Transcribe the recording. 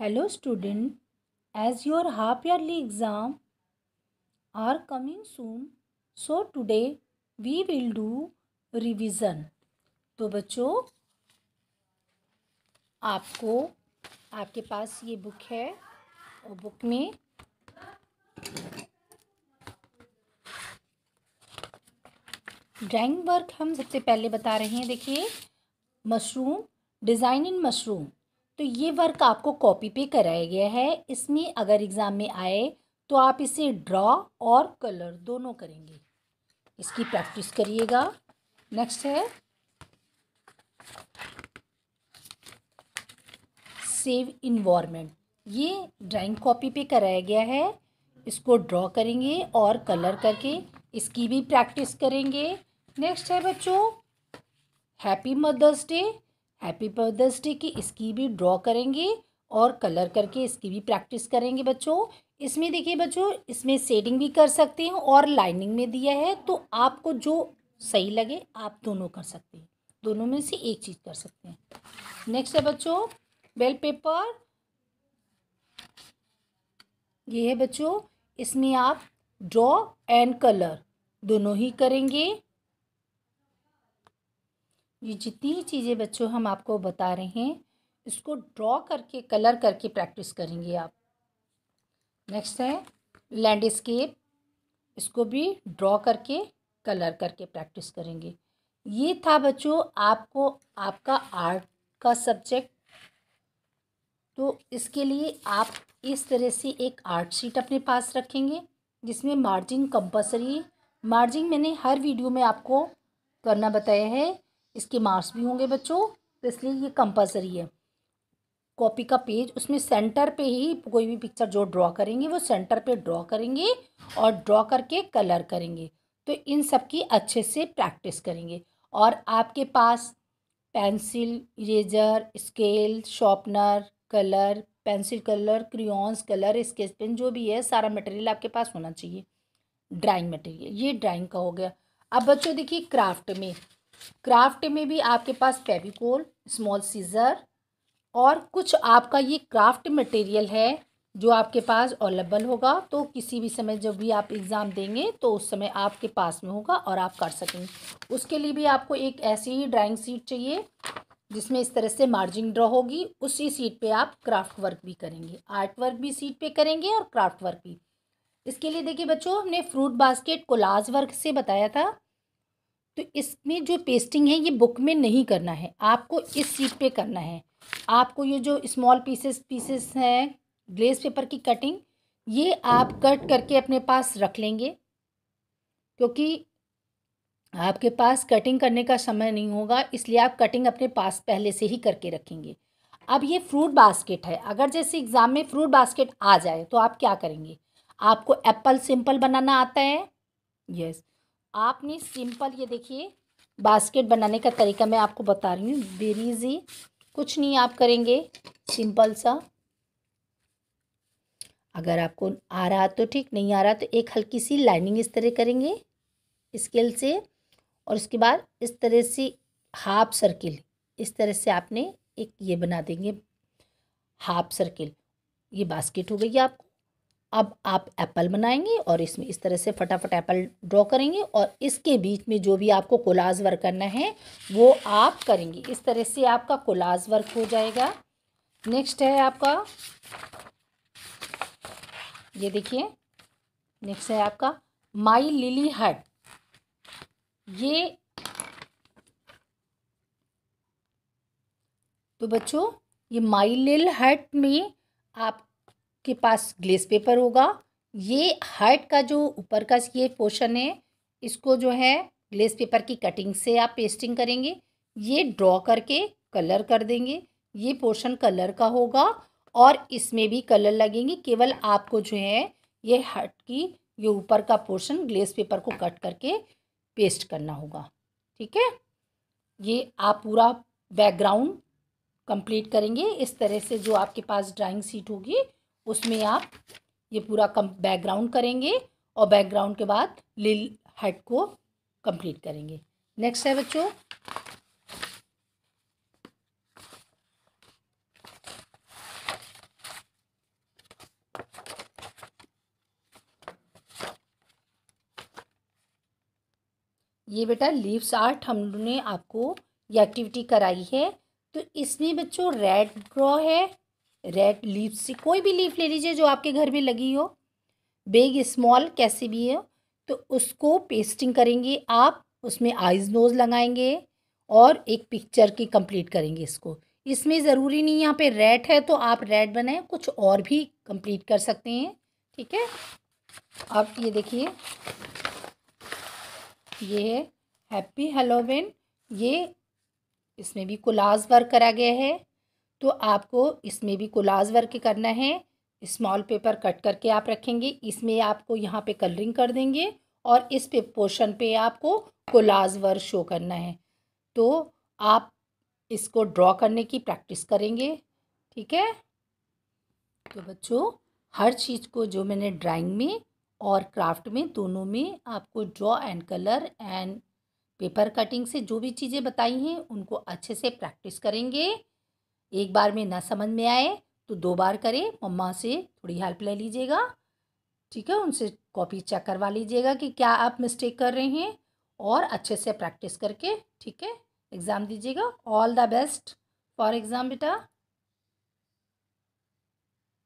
hello student as your half yearly exam are coming soon so today we will do revision तो बच्चों आपको आपके पास ये book है और बुक में ड्राइंग वर्क हम सबसे पहले बता रहे हैं देखिए मशरूम डिज़ाइन इन मशरूम तो ये वर्क आपको कॉपी पे कराया गया है इसमें अगर एग्ज़ाम में आए तो आप इसे ड्रॉ और कलर दोनों करेंगे इसकी प्रैक्टिस करिएगा नेक्स्ट है सेव इन्वामेंट ये ड्राइंग कॉपी पे कराया गया है इसको ड्रॉ करेंगे और कलर करके इसकी भी प्रैक्टिस करेंगे नेक्स्ट है बच्चों happy mother's day happy mother's day की इसकी भी ड्रॉ करेंगे और कलर करके इसकी भी प्रैक्टिस करेंगे बच्चों इसमें देखिए बच्चों इसमें शेडिंग भी कर सकते हैं और लाइनिंग में दिया है तो आपको जो सही लगे आप दोनों कर सकते हैं दोनों में से एक चीज़ कर सकते हैं नेक्स्ट है बच्चों बेल पेपर ये है बच्चों इसमें आप ड्रॉ एंड कलर दोनों ही करेंगे ये जितनी ही चीज़ें बच्चों हम आपको बता रहे हैं इसको ड्रॉ करके कलर करके प्रैक्टिस करेंगे आप नेक्स्ट है लैंडस्केप इसको भी ड्रॉ करके कलर करके प्रैक्टिस करेंगे ये था बच्चों आपको आपका आर्ट का सब्जेक्ट तो इसके लिए आप इस तरह से एक आर्ट शीट अपने पास रखेंगे जिसमें मार्जिन कंपलसरी मार्जिन मैंने हर वीडियो में आपको करना बताया है इसके मार्क्स भी होंगे बच्चों तो इसलिए ये कंपलसरी है कॉपी का पेज उसमें सेंटर पे ही कोई भी पिक्चर जो ड्रॉ करेंगे वो सेंटर पे ड्रॉ करेंगे और ड्रॉ करके कलर करेंगे तो इन सब की अच्छे से प्रैक्टिस करेंगे और आपके पास pencil eraser scale sharpener colour pencil colour crayons colour sketch pen जो भी है सारा मटेरियल आपके पास होना चाहिए ड्राइंग मटेरियल ये ड्राइंग का हो गया अब बच्चों देखिए क्राफ्ट में क्राफ्ट में भी आपके पास फेविकोल स्मॉल सीज़र और कुछ आपका ये क्राफ्ट मटेरियल है जो आपके पास अवेलेबल होगा तो किसी भी समय जब भी आप एग्ज़ाम देंगे तो उस समय आपके पास में होगा और आप कर सकेंगे उसके लिए भी आपको एक ऐसी ही ड्राइंग सीट चाहिए जिसमें इस तरह से मार्जिन ड्रॉ होगी उसी सीट पे आप क्राफ्ट वर्क भी करेंगे आर्ट वर्क भी सीट पे करेंगे और क्राफ्ट वर्क भी इसके लिए देखिए बच्चों हमने फ्रूट बास्केट कोलाज वर्क से बताया था तो इसमें जो पेस्टिंग है ये बुक में नहीं करना है आपको इस सीट पे करना है आपको ये जो स्मॉल पीसेस पीसेस हैं ग्लेस पेपर की कटिंग ये आप कट करके अपने पास रख लेंगे क्योंकि आपके पास कटिंग करने का समय नहीं होगा इसलिए आप कटिंग अपने पास पहले से ही करके रखेंगे अब ये फ्रूट बास्केट है अगर जैसे एग्ज़ाम में फ्रूट बास्केट आ जाए तो आप क्या करेंगे आपको एप्पल सिंपल बनाना आता है यस आपने सिंपल ये देखिए बास्केट बनाने का तरीका मैं आपको बता रही हूँ वेरी इजी कुछ नहीं आप करेंगे सिंपल सा अगर आपको आ रहा तो ठीक नहीं आ रहा तो एक हल्की सी लाइनिंग इस तरह करेंगे स्केल से और उसके बाद इस तरह से हाफ सर्किल इस तरह से आपने एक ये बना देंगे हाफ सर्किल ये बास्केट हो गई आपको अब आप एप्पल बनाएंगे और इसमें इस तरह से फटाफट एप्पल ड्रॉ करेंगे और इसके बीच में जो भी आपको कोलाज वर्क करना है वो आप करेंगे इस तरह से आपका कोलाज वर्क हो जाएगा नेक्स्ट है आपका ये देखिए नेक्स्ट है आपका माई लिली हट ये तो बच्चों ये माई लिल हट में आप के पास ग्लेस पेपर होगा ये हाइट का जो ऊपर का ये पोर्शन है इसको जो है ग्लेस पेपर की कटिंग से आप पेस्टिंग करेंगे ये ड्रॉ करके कलर कर देंगे ये पोर्शन कलर का होगा और इसमें भी कलर लगेंगे केवल आपको जो है ये हट की ये ऊपर का पोर्शन ग्लेस पेपर को कट करके पेस्ट करना होगा ठीक है ये आप पूरा बैकग्राउंड कंप्लीट करेंगे इस तरह से जो आपके पास ड्राइंग सीट होगी उसमें आप ये पूरा कम बैकग्राउंड करेंगे और बैकग्राउंड के बाद लिल हट को कंप्लीट करेंगे नेक्स्ट है बच्चों ये बेटा लीव्स आर्ट हमने आपको ये एक्टिविटी कराई है तो इसमें बच्चों रेड ड्रॉ है रेड लीफ से कोई भी लीफ ले लीजिए जो आपके घर में लगी हो बिग स्मॉल कैसे भी हो तो उसको पेस्टिंग करेंगे आप उसमें आइज नोज़ लगाएंगे और एक पिक्चर की कंप्लीट करेंगे इसको इसमें ज़रूरी नहीं यहाँ पे रेड है तो आप रेड बनाए कुछ और भी कंप्लीट कर सकते हैं ठीक है अब ये देखिए ये हैप्पी हेलोवेन ये इसमें भी कोलाज वर्क करा गया है तो आपको इसमें भी कोलाज वर्क करना है स्मॉल पेपर कट करके आप रखेंगे इसमें आपको यहाँ पे कलरिंग कर देंगे और इस पे पोर्शन पे आपको कोलाज वर्क शो करना है तो आप इसको ड्रॉ करने की प्रैक्टिस करेंगे ठीक है तो बच्चों हर चीज़ को जो मैंने ड्राइंग में और क्राफ्ट में दोनों में आपको draw and colour and paper cutting से जो भी चीज़ें बताई हैं उनको अच्छे से प्रैक्टिस करेंगे एक बार में ना समझ में आए तो दो बार करें मम्मा से थोड़ी हेल्प ले लीजिएगा ठीक है उनसे कॉपी चेक करवा लीजिएगा कि क्या आप मिस्टेक कर रहे हैं और अच्छे से प्रैक्टिस करके ठीक है एग्ज़ाम दीजिएगा all the best for exam बेटा